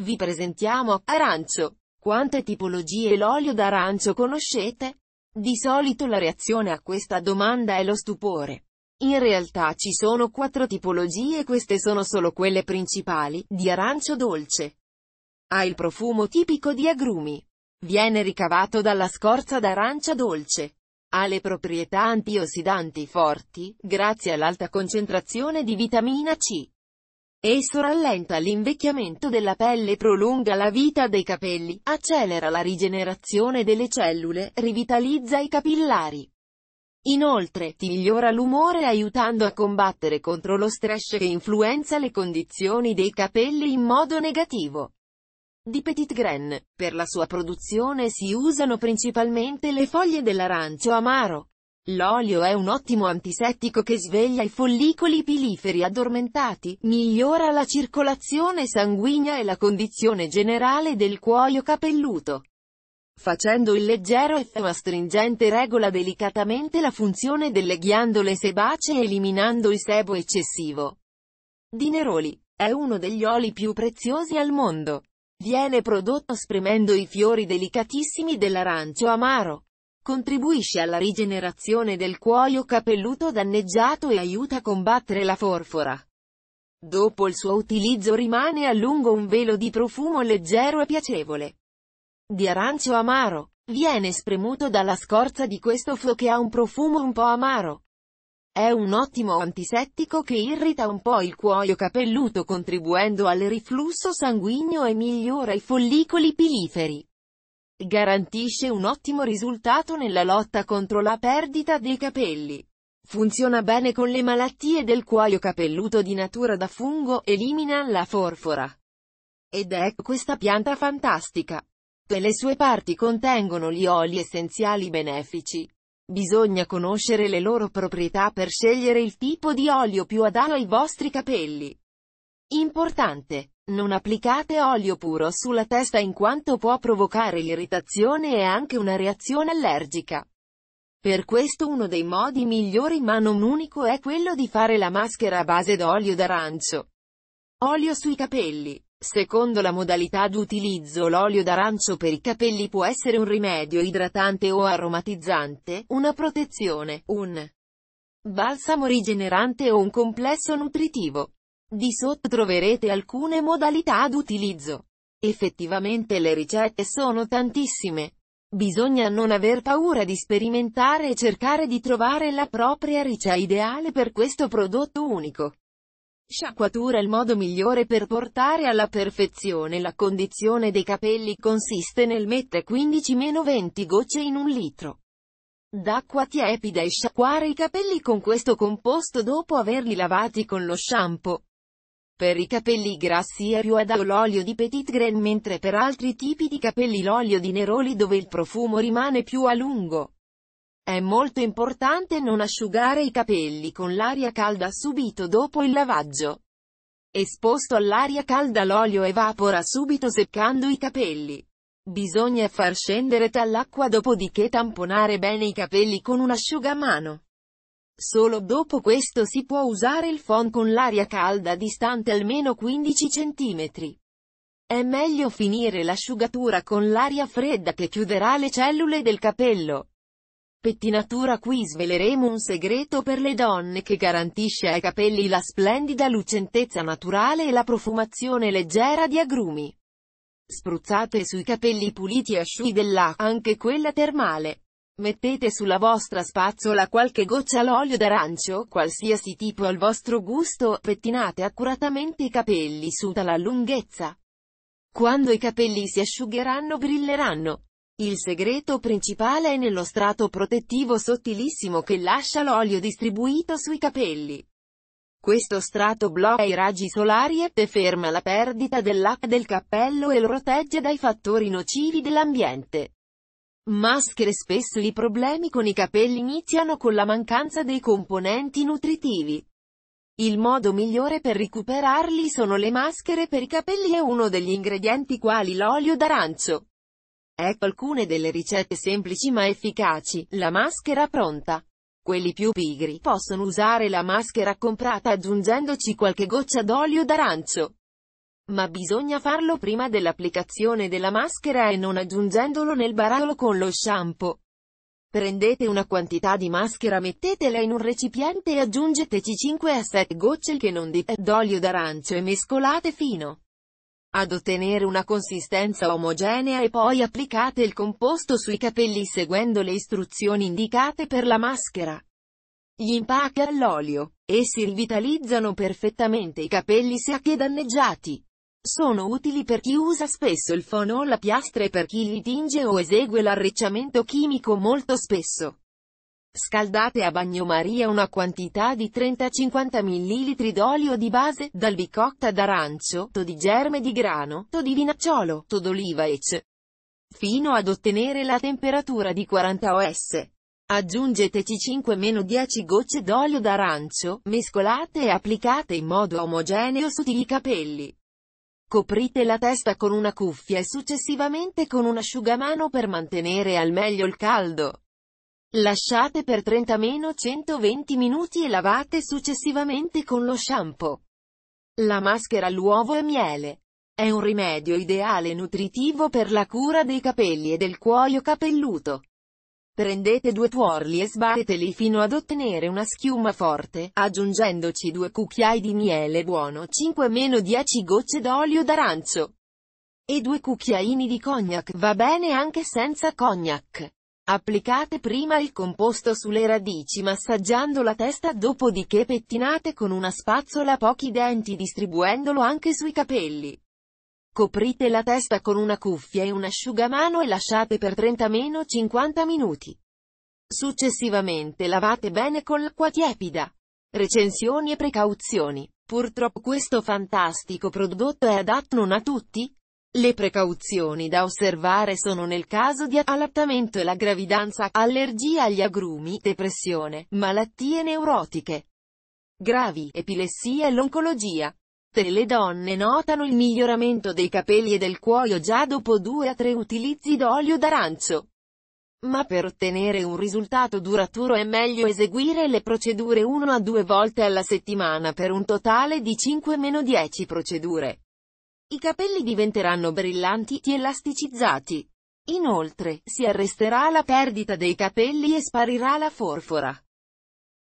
Vi presentiamo arancio. Quante tipologie l'olio d'arancio conoscete? Di solito la reazione a questa domanda è lo stupore. In realtà ci sono quattro tipologie e queste sono solo quelle principali, di arancio dolce. Ha il profumo tipico di agrumi. Viene ricavato dalla scorza d'arancia dolce. Ha le proprietà antiossidanti forti, grazie all'alta concentrazione di vitamina C. Esso rallenta l'invecchiamento della pelle, prolunga la vita dei capelli, accelera la rigenerazione delle cellule, rivitalizza i capillari. Inoltre, ti migliora l'umore aiutando a combattere contro lo stress che influenza le condizioni dei capelli in modo negativo. Di Petit Grain. Per la sua produzione si usano principalmente le foglie dell'arancio amaro. L'olio è un ottimo antisettico che sveglia i follicoli piliferi addormentati, migliora la circolazione sanguigna e la condizione generale del cuoio capelluto. Facendo il leggero effetto astringente regola delicatamente la funzione delle ghiandole sebacee eliminando il sebo eccessivo. Di Neroli. È uno degli oli più preziosi al mondo. Viene prodotto spremendo i fiori delicatissimi dell'arancio amaro. Contribuisce alla rigenerazione del cuoio capelluto danneggiato e aiuta a combattere la forfora. Dopo il suo utilizzo rimane a lungo un velo di profumo leggero e piacevole. Di arancio amaro. Viene spremuto dalla scorza di questo flo che ha un profumo un po' amaro. È un ottimo antisettico che irrita un po' il cuoio capelluto contribuendo al riflusso sanguigno e migliora i follicoli piliferi. Garantisce un ottimo risultato nella lotta contro la perdita dei capelli. Funziona bene con le malattie del cuoio capelluto di natura da fungo, elimina la forfora. Ed ecco questa pianta fantastica. Tutte Le sue parti contengono gli oli essenziali benefici. Bisogna conoscere le loro proprietà per scegliere il tipo di olio più adatto ai vostri capelli. Importante. Non applicate olio puro sulla testa in quanto può provocare l'irritazione e anche una reazione allergica. Per questo uno dei modi migliori ma non unico è quello di fare la maschera a base d'olio d'arancio. Olio sui capelli. Secondo la modalità d'utilizzo l'olio d'arancio per i capelli può essere un rimedio idratante o aromatizzante, una protezione, un balsamo rigenerante o un complesso nutritivo. Di sotto troverete alcune modalità d'utilizzo. Effettivamente le ricette sono tantissime. Bisogna non aver paura di sperimentare e cercare di trovare la propria ricetta ideale per questo prodotto unico. Sciacquatura Il modo migliore per portare alla perfezione la condizione dei capelli consiste nel mettere 15-20 gocce in un litro d'acqua tiepida e sciacquare i capelli con questo composto dopo averli lavati con lo shampoo. Per i capelli grassi è più o l'olio di Petit Grain mentre per altri tipi di capelli l'olio di Neroli dove il profumo rimane più a lungo. È molto importante non asciugare i capelli con l'aria calda subito dopo il lavaggio. Esposto all'aria calda l'olio evapora subito seccando i capelli. Bisogna far scendere dall'acqua dopodiché tamponare bene i capelli con un asciugamano. Solo dopo questo si può usare il phon con l'aria calda distante almeno 15 cm. È meglio finire l'asciugatura con l'aria fredda che chiuderà le cellule del capello. Pettinatura qui sveleremo un segreto per le donne che garantisce ai capelli la splendida lucentezza naturale e la profumazione leggera di agrumi. Spruzzate sui capelli puliti e asciughi dell'acqua, anche quella termale. Mettete sulla vostra spazzola qualche goccia all'olio d'arancio, qualsiasi tipo al vostro gusto, pettinate accuratamente i capelli su tala lunghezza. Quando i capelli si asciugheranno brilleranno. Il segreto principale è nello strato protettivo sottilissimo che lascia l'olio distribuito sui capelli. Questo strato blocca i raggi solari e ferma la perdita dell'H del cappello e lo protegge dai fattori nocivi dell'ambiente maschere spesso i problemi con i capelli iniziano con la mancanza dei componenti nutritivi. Il modo migliore per recuperarli sono le maschere per i capelli e uno degli ingredienti quali l'olio d'arancio. Ecco alcune delle ricette semplici ma efficaci, la maschera pronta. Quelli più pigri possono usare la maschera comprata aggiungendoci qualche goccia d'olio d'arancio ma bisogna farlo prima dell'applicazione della maschera e non aggiungendolo nel barattolo con lo shampoo. Prendete una quantità di maschera mettetela in un recipiente e aggiungeteci 5 a 7 gocce che non di d'olio d'arancio e mescolate fino ad ottenere una consistenza omogenea e poi applicate il composto sui capelli seguendo le istruzioni indicate per la maschera. Gli impacca all'olio, essi rivitalizzano perfettamente i capelli secchi e danneggiati. Sono utili per chi usa spesso il fono o la piastra e per chi li tinge o esegue l'arricciamento chimico molto spesso. Scaldate a bagnomaria una quantità di 30-50 ml d'olio di base, dal bicotta d'arancio, to di germe di grano, to di vinacciolo, to d'oliva ecc. Fino ad ottenere la temperatura di 40 OS. Aggiungeteci 5-10 gocce d'olio d'arancio, mescolate e applicate in modo omogeneo su tutti i capelli. Coprite la testa con una cuffia e successivamente con un asciugamano per mantenere al meglio il caldo. Lasciate per 30-120 minuti e lavate successivamente con lo shampoo. La maschera all'uovo e miele. È un rimedio ideale e nutritivo per la cura dei capelli e del cuoio capelluto. Prendete due tuorli e sbatteteli fino ad ottenere una schiuma forte, aggiungendoci due cucchiai di miele buono 5-10 gocce d'olio d'arancio e due cucchiaini di cognac, va bene anche senza cognac. Applicate prima il composto sulle radici massaggiando la testa dopodiché pettinate con una spazzola pochi denti distribuendolo anche sui capelli. Coprite la testa con una cuffia e un asciugamano e lasciate per 30-50 minuti. Successivamente lavate bene con l'acqua tiepida. Recensioni e precauzioni. Purtroppo questo fantastico prodotto è adatto non a tutti. Le precauzioni da osservare sono nel caso di allattamento e la gravidanza, allergia agli agrumi, depressione, malattie neurotiche gravi, epilessia e l'oncologia. Tutte le donne notano il miglioramento dei capelli e del cuoio già dopo 2 a 3 utilizzi d'olio d'arancio. Ma per ottenere un risultato duraturo è meglio eseguire le procedure 1 a 2 volte alla settimana per un totale di 5-10 procedure. I capelli diventeranno brillanti e elasticizzati. Inoltre, si arresterà la perdita dei capelli e sparirà la forfora.